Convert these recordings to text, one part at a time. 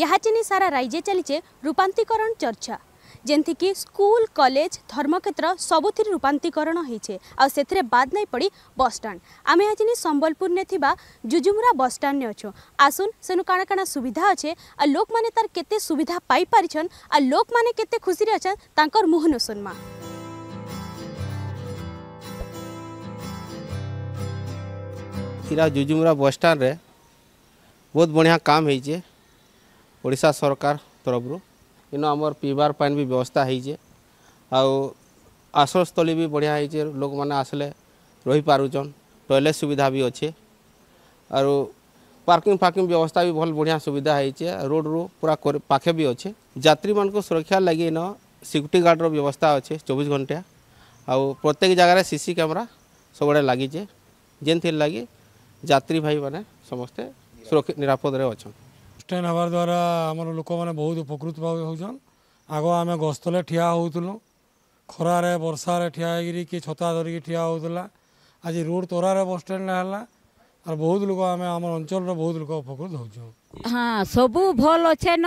યાહાચીની સારા રાઇજે ચાલીચે રૂપાંતિકરણ ચર્ચા જેમથી સ્કૂલ કલેજ ધર્મક્ષેત્ર સબુથી રૂપાંતિકરણ હોઈછે આવ સેથરે બાદ નહીં પડી બસસ્ટાન્ડ આમે આજની સંબલપુરને થવા જુજુમુરા બસસ્ટાન્ડને અછું આસુન સેનું કાણા કાણા સુવિધા અછે આ લોકમાને તાર કેતે સુવિધા પાઈ પારિછન આ લોકમાને કેતે ખુશીરે અછન તાંકર મુહનું સુનમાં इरा जुजुमरा बस स्टैंड रे बहुत बढ़िया काम है जे ଓଡ଼ିଶା ସରକାର ତରଫରୁ ଇନ ଆମର ପିଇବାର ପାଇଁ ବି ବ୍ୟବସ୍ଥା ହେଇଛେ ଆଉ ଆଶ୍ରୟସ୍ଥଳୀ ବି ବଢ଼ିଆ ହେଇଛେ ଲୋକମାନେ ଆସିଲେ ରହିପାରୁଛନ୍ ଟଏଲେଟ୍ ସୁବିଧା ବି ଅଛେ ଆରୁ ପାର୍କିଂ ଫାର୍କିଂ ବ୍ୟବସ୍ଥା ବି ଭଲ ବଢ଼ିଆ ସୁବିଧା ହେଇଛେ ରୋଡ଼ରୁ ପୁରା ପାଖେ ବି ଅଛେ ଯାତ୍ରୀମାନଙ୍କୁ ସୁରକ୍ଷା ଲାଗି ଇନ ସିକ୍ୟୁରିଟି ଗାର୍ଡ଼ର ବ୍ୟବସ୍ଥା ଅଛେ ଚବିଶ ଘଣ୍ଟା ଆଉ ପ୍ରତ୍ୟେକ ଜାଗାରେ ସି ସି କ୍ୟାମେରା ସବୁଆଡ଼େ ଲାଗିଛେ ଯେନ୍ଥିର୍ ଲାଗି ଯାତ୍ରୀ ଭାଇମାନେ ସମସ୍ତେ ସୁରକ୍ଷିତ ନିରାପଦରେ ଅଛନ୍ ଷ୍ଟାଣ୍ଡ ହେବାର ଦ୍ୱାରା ଆମର ଲୋକମାନେ ବହୁତ ଉପକୃତ ହେଉଛନ୍ ଆଗ ଆମେ ଗଛତଳେ ଠିଆ ହେଉଥିଲୁ ଖରାରେ ବର୍ଷାରେ ଠିଆ ହେଇକିରି କିଏ ଛତା ଧରିକି ଠିଆ ହେଉଥିଲା ଆଜି ରୋଡ଼ ତୋରାରେ ବସ୍ ଷ୍ଟାଣ୍ଡ ହେଲା আর বহু লোক আমি আমার অঞ্চলর বহু লোক উপকৃত হচ্ছু হ্যাঁ সবু ভাল অছে ন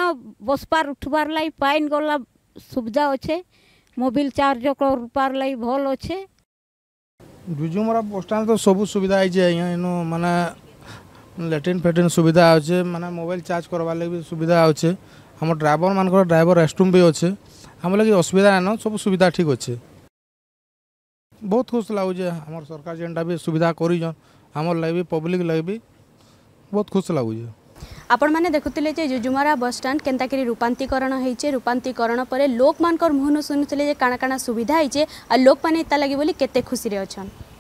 বসবার উঠবার লাই পাইন গলা সুবিধা অছে মোবিল চার্জ করবার লাই ভাল অছে ডুজুমরা বস স্ট্যান্ড তো সবু সুবিধা হয়েছে মানে ল্যাট্রিন ফ্যাট্রিন সুবিধা আছে মানে মোবাইল চার্জ করবার লাগে সুবিধা আছে আমার ড্রাইভর মানকর ড্রাইভর রেস্টরুম বি আছে আমার লাগে অসুবিধা না সব সুবিধা ঠিক আছে বহুত খুশ লাগুছে আমার সরকার যেটা সুবিধা করিছন আমার লাগবে পব্লিক লাগবে বহুত খুশ লাগুছে আপন মানে যে জুজুমারা বস স্টাণ্ড ଯେ ଜୁଜୁମରା ବସ୍ଷ୍ଟାଣ୍ଡ হয়েছে ରୂପାନ୍ତୀକରଣ পরে লোক ପରେ ଲୋକମାନଙ୍କର ମୁହଁନୁ যে ଯେ କାଣା সুবিধা হয়েছে আর লোক মানে ଏତା লাগে বলে କେତେ খুশি অনেক